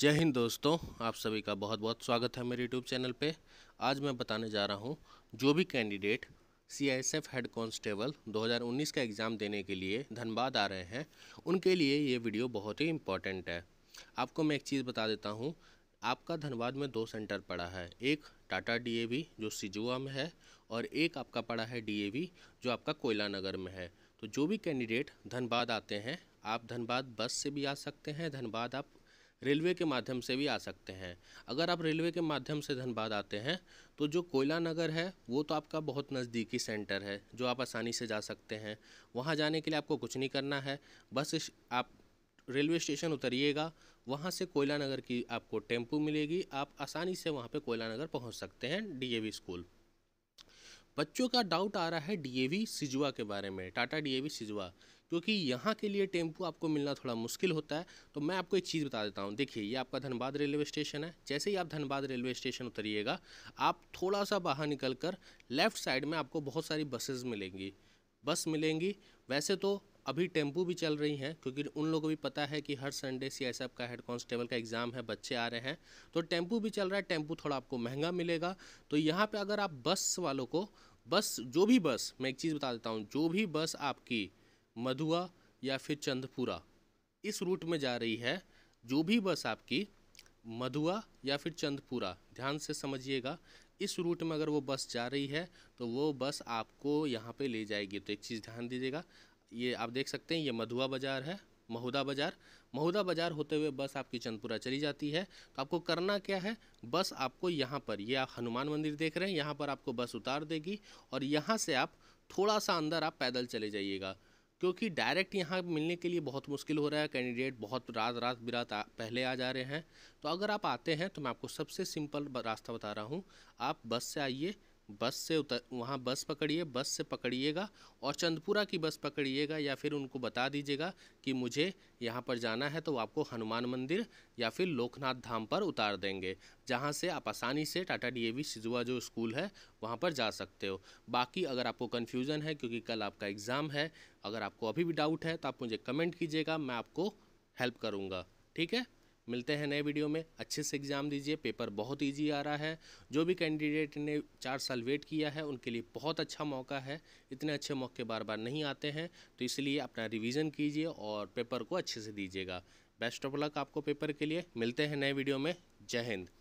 जय हिंद दोस्तों आप सभी का बहुत बहुत स्वागत है मेरे यूट्यूब चैनल पे आज मैं बताने जा रहा हूँ जो भी candidate C S F head constable 2019 का एग्ज़ाम देने के लिए धनबाद आ रहे हैं उनके लिए ये वीडियो बहुत ही इम्पॉर्टेंट है आपको मैं एक चीज़ बता देता हूँ आपका धनबाद में दो सेंटर पड़ा है एक टाटा डी जो सिजुआ में है और एक आपका पड़ा है डी जो आपका कोयला नगर में है तो जो भी कैंडिडेट धनबाद आते हैं आप धनबाद बस से भी आ सकते हैं धनबाद आप रेलवे के माध्यम से भी आ सकते हैं अगर आप रेलवे के माध्यम से धनबाद आते हैं तो जो कोयला नगर है वो तो आपका बहुत नज़दीकी सेंटर है जो आप आसानी से जा सकते हैं वहाँ जाने के लिए आपको कुछ नहीं करना है बस आप रेलवे स्टेशन उतरिएगा वहाँ से कोयला नगर की आपको टेम्पू मिलेगी आप आसानी से वहाँ पर कोयला नगर पहुँच सकते हैं डी स्कूल बच्चों का डाउट आ रहा है डीएवी सिजुआ के बारे में टाटा डीएवी सिजुआ क्योंकि यहाँ के लिए टेम्पू आपको मिलना थोड़ा मुश्किल होता है तो मैं आपको एक चीज़ बता देता हूँ देखिए ये आपका धनबाद रेलवे स्टेशन है जैसे ही आप धनबाद रेलवे स्टेशन उतरिएगा आप थोड़ा सा बाहर निकल कर लेफ़्ट साइड में आपको बहुत सारी बसेज़ मिलेंगी बस मिलेंगी वैसे तो अभी टेम्पू भी चल रही हैं क्योंकि उन लोगों को भी पता है कि हर संडे सी एस एफ का हेड कांस्टेबल का एग्ज़ाम है बच्चे आ रहे हैं तो टेम्पू भी चल रहा है टेम्पू थोड़ा आपको महंगा मिलेगा तो यहाँ पे अगर आप बस वालों को बस जो भी बस मैं एक चीज़ बता देता हूँ जो भी बस आपकी मधुआ या फिर चंदपुरा इस रूट में जा रही है जो भी बस आपकी मधुआ या फिर चंदपुरा ध्यान से समझिएगा इस रूट में अगर वो बस जा रही है तो वो बस आपको यहाँ पे ले जाएगी तो एक चीज़ ध्यान दीजिएगा ये आप देख सकते हैं ये मधुआ बाज़ार है महुदा बाज़ार महुदा बाज़ार होते हुए बस आपकी चंदपुरा चली जाती है तो आपको करना क्या है बस आपको यहाँ पर ये आप हनुमान मंदिर देख रहे हैं यहाँ पर आपको बस उतार देगी और यहाँ से आप थोड़ा सा अंदर आप पैदल चले जाइएगा क्योंकि डायरेक्ट यहाँ मिलने के लिए बहुत मुश्किल हो रहा है कैंडिडेट बहुत रात रात बिरात पहले आ जा रहे हैं तो अगर आप आते हैं तो मैं आपको सबसे सिंपल रास्ता बता रहा हूँ आप बस से आइए बस से उतर वहाँ बस पकड़िए बस से पकड़िएगा और चंदपुरा की बस पकड़िएगा या फिर उनको बता दीजिएगा कि मुझे यहाँ पर जाना है तो आपको हनुमान मंदिर या फिर लोकनाथ धाम पर उतार देंगे जहाँ से आप आसानी से Tata D A V Sijua जो स्कूल है वहाँ पर जा सकते हो बाकी अगर आपको कन्फ्यूज़न है क्योंकि कल आपका एग्ज़ाम है अगर आपको अभी भी डाउट है तो आप मुझे कमेंट कीजिएगा मैं आपको हेल्प करूँगा ठीक है मिलते हैं नए वीडियो में अच्छे से एग्ज़ाम दीजिए पेपर बहुत ईजी आ रहा है जो भी कैंडिडेट ने चार साल वेट किया है उनके लिए बहुत अच्छा मौका है इतने अच्छे मौके बार बार नहीं आते हैं तो इसलिए अपना रिविज़न कीजिए और पेपर को अच्छे से दीजिएगा बेस्ट ऑफ लक आपको पेपर के लिए मिलते हैं नए वीडियो में जय हिंद